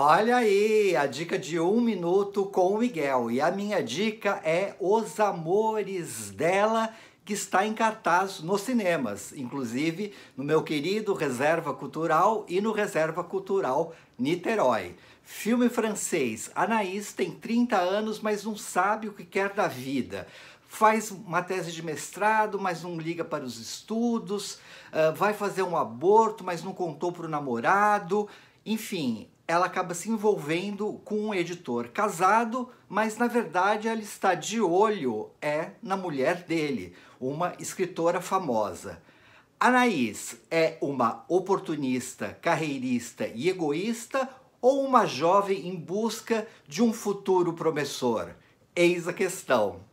Olha aí a dica de um minuto com o Miguel. E a minha dica é Os Amores dela, que está em cartaz nos cinemas, inclusive no meu querido Reserva Cultural e no Reserva Cultural Niterói. Filme francês. Anaís tem 30 anos, mas não sabe o que quer da vida faz uma tese de mestrado, mas não liga para os estudos, ah, vai fazer um aborto, mas não contou para o namorado. Enfim, ela acaba se envolvendo com um editor casado, mas na verdade ela está de olho é na mulher dele, uma escritora famosa. Anaís é uma oportunista, carreirista e egoísta ou uma jovem em busca de um futuro promissor? Eis a questão.